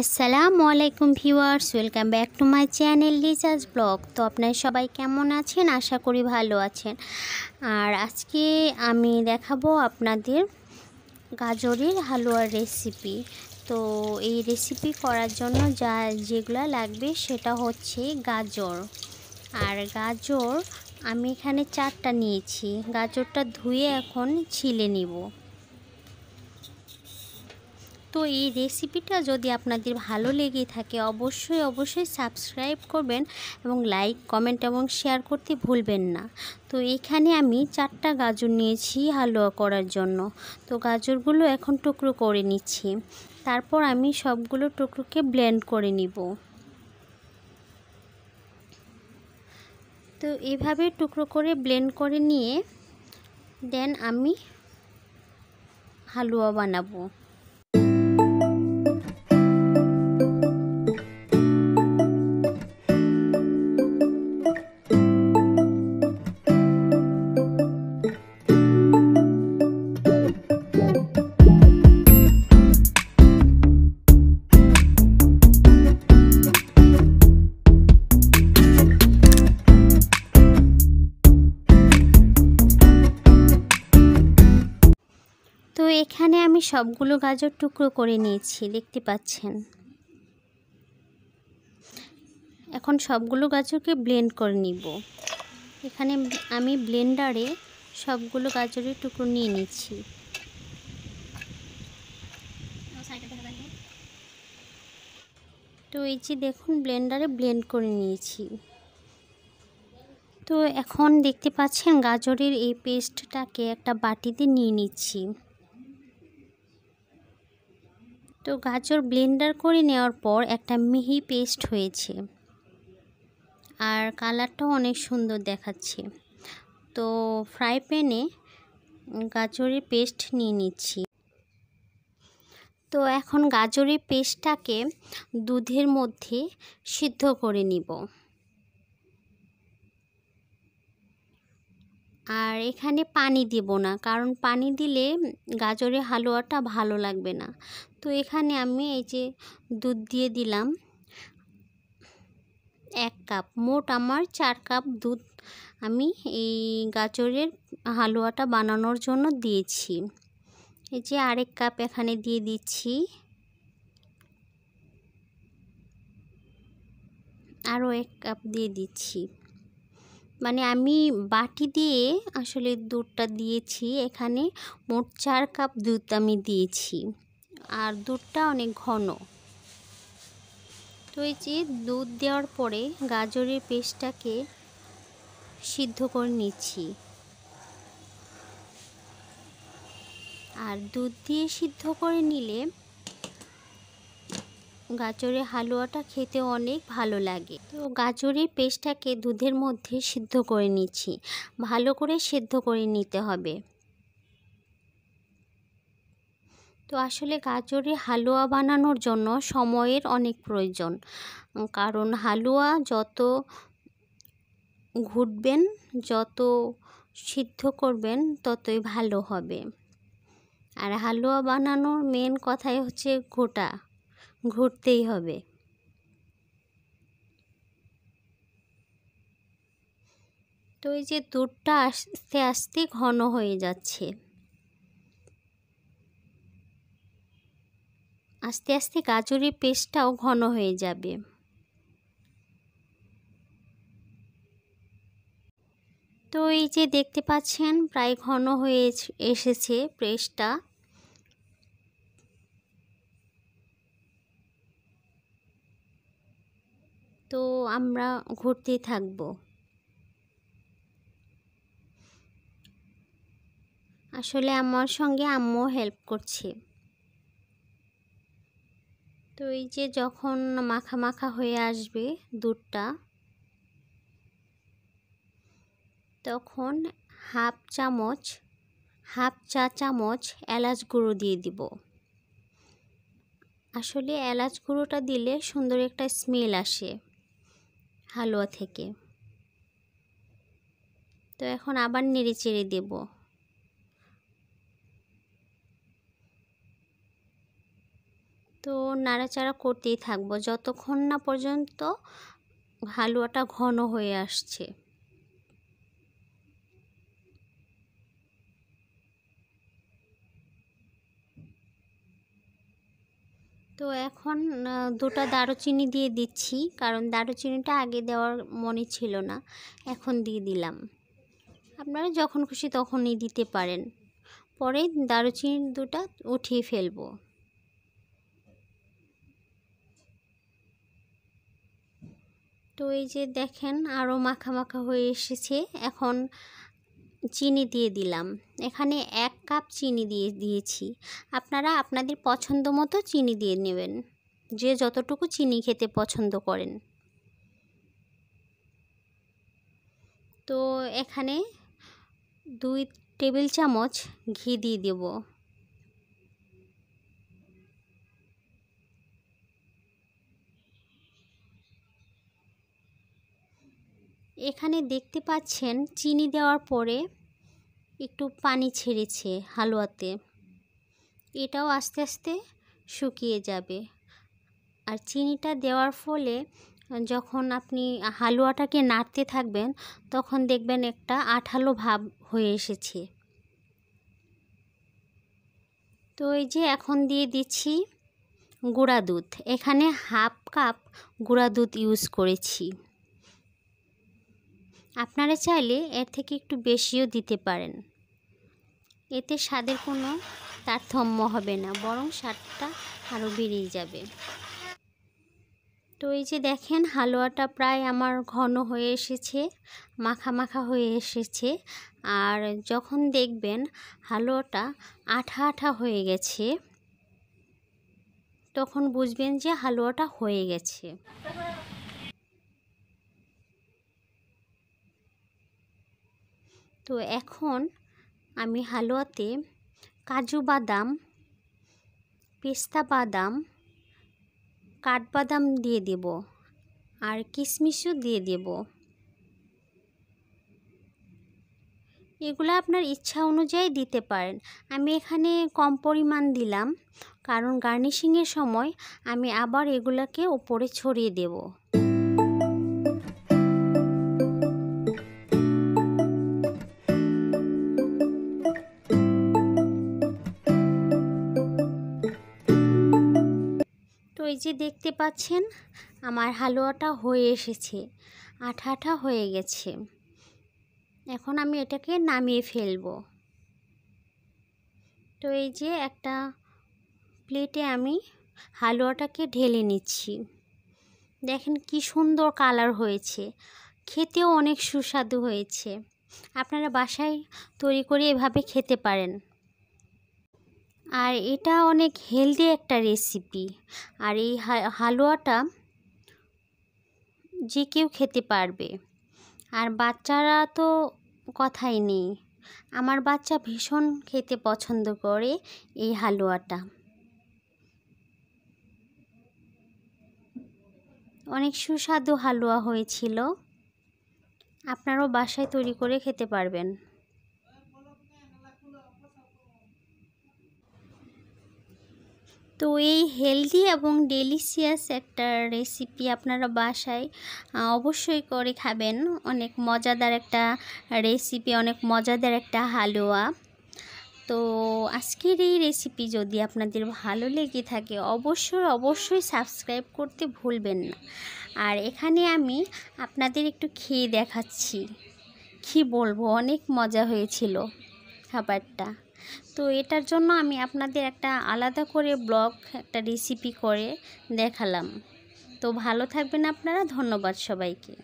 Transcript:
আসসালামু আলাইকুম viewers welcome back to my channel recharge blog তো আপনার সবাই কেমন আছেন আশা করি ভালো আছেন আর আজকে আমি দেখাবো আপনাদের গাজরের হালুয়ার রেসিপি তো এই রেসিপি করার জন্য যা যেগুলো লাগবে সেটা হচ্ছে গাজর আর গাজর আমি এখানে চারটা নিয়েছি গাজরটা ধুয়ে এখন ছিলে নিব তো এই রেসিপিটা যদি আপনাদের ভালো লেগে থাকে অবশ্যই অবশ্যই সাবস্ক্রাইব করবেন এবং লাইক কমেন্ট এবং শেয়ার করতে ভুলবেন না তো এখানে আমি চারটা গাজর নিয়েছি হালুয়া করার জন্য তো গাজরগুলো এখন টুকরো করে নিচ্ছি তারপর আমি সবগুলো টুকরোকে ব্লেন্ড করে নিব তো এভাবে টুকরো করে ব্লেন্ড করে নিয়ে দেন আমি হালুয়া বানাবো সবগুলো গাজর টুকরো করে নিয়েছি দেখতে পাচ্ছেন এখন সবগুলো গাজরকে ব্লেন্ড করে নিব এখানে আমি ব্লেন্ডারে সবগুলো গাজরের টুকরো নিয়ে নিচ্ছি তো এই যে দেখুন ব্লেন্ডারে ব্লেন্ড করে নিয়েছি তো এখন দেখতে পাচ্ছেন গাজরের এই পেস্টটাকে একটা বাটিতে নিয়ে নিচ্ছি তো গাজর ব্লেন্ডার করে নেওয়ার পর একটা মিহি পেস্ট হয়েছে আর কালারটাও অনেক সুন্দর দেখাচ্ছে তো ফ্রাই প্যানে গাজরের পেস্ট নিয়ে নিচ্ছি তো এখন গাজরের পেস্টটাকে দুধের মধ্যে সিদ্ধ করে নিব আর এখানে পানি দিব না কারণ পানি দিলে গাজরের হালুয়াটা ভালো লাগবে না তো এখানে আমি এই যে দুধ দিয়ে দিলাম এক কাপ মোট আমার চার কাপ দুধ আমি এই গাজরের হালুয়াটা বানানোর জন্য দিয়েছি এই যে আরেক কাপ এখানে দিয়ে দিচ্ছি আরও এক কাপ দিয়ে দিচ্ছি মানে আমি বাটি দিয়ে আসলে দুধটা দিয়েছি এখানে মোট চার কাপ দুধ আমি দিয়েছি আর দুধটা অনেক ঘন তো এই যে দুধ দেওয়ার পরে গাজরের পেস্টটাকে সিদ্ধ করে নিচ্ছি আর দুধ দিয়ে সিদ্ধ করে নিলে গাজরের হালুয়াটা খেতে অনেক ভালো লাগে তো গাজরের পেস্টটাকে দুধের মধ্যে সিদ্ধ করে নিচ্ছি ভালো করে সিদ্ধ করে নিতে হবে তো আসলে গাজরে হালুয়া বানানোর জন্য সময়ের অনেক প্রয়োজন কারণ হালুয়া যত ঘুটবেন যত সিদ্ধ করবেন ততই ভালো হবে আর হালুয়া বানানোর মেন কথাই হচ্ছে ঘোটা ঘুরতেই হবে তো এই যে দুধটা আস্তে আস্তে ঘন হয়ে যাচ্ছে আস্তে আস্তে গাজরের পেস্টটাও ঘন হয়ে যাবে তো এই যে দেখতে পাচ্ছেন প্রায় ঘন হয়ে এসেছে পেস্টটা তো আমরা ঘুরতে থাকব আসলে আমার সঙ্গে আম্মু হেল্প করছে তো এই যে যখন মাখা মাখা হয়ে আসবে দুধটা তখন হাফ চামচ হাফ চা চামচ এলাচ গুঁড়ো দিয়ে দিব আসলে এলাচ গুঁড়োটা দিলে সুন্দর একটা স্মেল আসে হালুয়া থেকে তো এখন আবার নেড়ে চেড়ে দেবো তো নাড়াচাড়া করতেই থাকবো যতক্ষণ না পর্যন্ত হালুয়াটা ঘন হয়ে আসছে তো এখন দুটো দারুচিনি দিয়ে দিচ্ছি কারণ দারুচিনিটা আগে দেওয়ার মনে ছিল না এখন দিয়ে দিলাম আপনারা যখন খুশি তখনই দিতে পারেন পরে দারুচিনি দুটা উঠিয়ে ফেলবো তো এই যে দেখেন আরও মাখা মাখা হয়ে এসেছে এখন চিনি দিয়ে দিলাম এখানে এক কাপ চিনি দিয়ে দিয়েছি আপনারা আপনাদের পছন্দ মতো চিনি দিয়ে নেবেন যে যতটুকু চিনি খেতে পছন্দ করেন তো এখানে দুই টেবিল চামচ ঘি দিয়ে দেব এখানে দেখতে পাচ্ছেন চিনি দেওয়ার পরে একটু পানি ছেড়েছে হালুয়াতে এটাও আস্তে আস্তে শুকিয়ে যাবে আর চিনিটা দেওয়ার ফলে যখন আপনি হালুয়াটাকে নাড়তে থাকবেন তখন দেখবেন একটা আঠালো ভাব হয়ে এসেছে তো এই যে এখন দিয়ে দিচ্ছি গুঁড়া দুধ এখানে হাফ কাপ গুঁড়া দুধ ইউজ করেছি আপনারা চাইলে এর থেকে একটু বেশিও দিতে পারেন এতে স্বাদের কোনো তারতম্য হবে না বরং স্বাদটা আরও বেড়েই যাবে তো এই যে দেখেন হালুয়াটা প্রায় আমার ঘন হয়ে এসেছে মাখা মাখা হয়ে এসেছে আর যখন দেখবেন হালুয়াটা আঠা আঠা হয়ে গেছে তখন বুঝবেন যে হালুয়াটা হয়ে গেছে তো এখন আমি হালুয়াতে কাজু বাদাম পেস্তা বাদাম কাঠবাদাম দিয়ে দেব আর কিশমিশও দিয়ে দেব এগুলো আপনার ইচ্ছা অনুযায়ী দিতে পারেন আমি এখানে কম পরিমাণ দিলাম কারণ গার্নিশিংয়ের সময় আমি আবার এগুলাকে ওপরে ছড়িয়ে দেবো যে দেখতে পাচ্ছেন আমার হালুয়াটা হয়ে এসেছে আঠা আঠা হয়ে গেছে এখন আমি এটাকে নামিয়ে ফেলব তো এই যে একটা প্লেটে আমি হালুয়াটাকে ঢেলে নিচ্ছি দেখেন কি সুন্দর কালার হয়েছে খেতেও অনেক সুস্বাদু হয়েছে আপনারা বাসায় তৈরি করে এভাবে খেতে পারেন আর এটা অনেক হেলদি একটা রেসিপি আর এই হালুয়াটা যে কেউ খেতে পারবে আর বাচ্চারা তো কথাই নেই আমার বাচ্চা ভীষণ খেতে পছন্দ করে এই হালুয়াটা অনেক সুস্বাদু হালুয়া হয়েছিল আপনারাও বাসায় তৈরি করে খেতে পারবেন তো এই হেলদি এবং ডেলিশিয়াস একটা রেসিপি আপনারা বাসায় অবশ্যই করে খাবেন অনেক মজাদার একটা রেসিপি অনেক মজাদার একটা হালুয়া তো আজকের এই রেসিপি যদি আপনাদের ভালো লেগে থাকে অবশ্যই অবশ্যই সাবস্ক্রাইব করতে ভুলবেন না আর এখানে আমি আপনাদের একটু খেয়ে দেখাচ্ছি কি বলবো অনেক মজা হয়েছিল খাবারটা তো এটার জন্য আমি আপনাদের একটা আলাদা করে ব্লগ একটা রেসিপি করে দেখালাম তো ভালো থাকবেন আপনারা ধন্যবাদ সবাইকে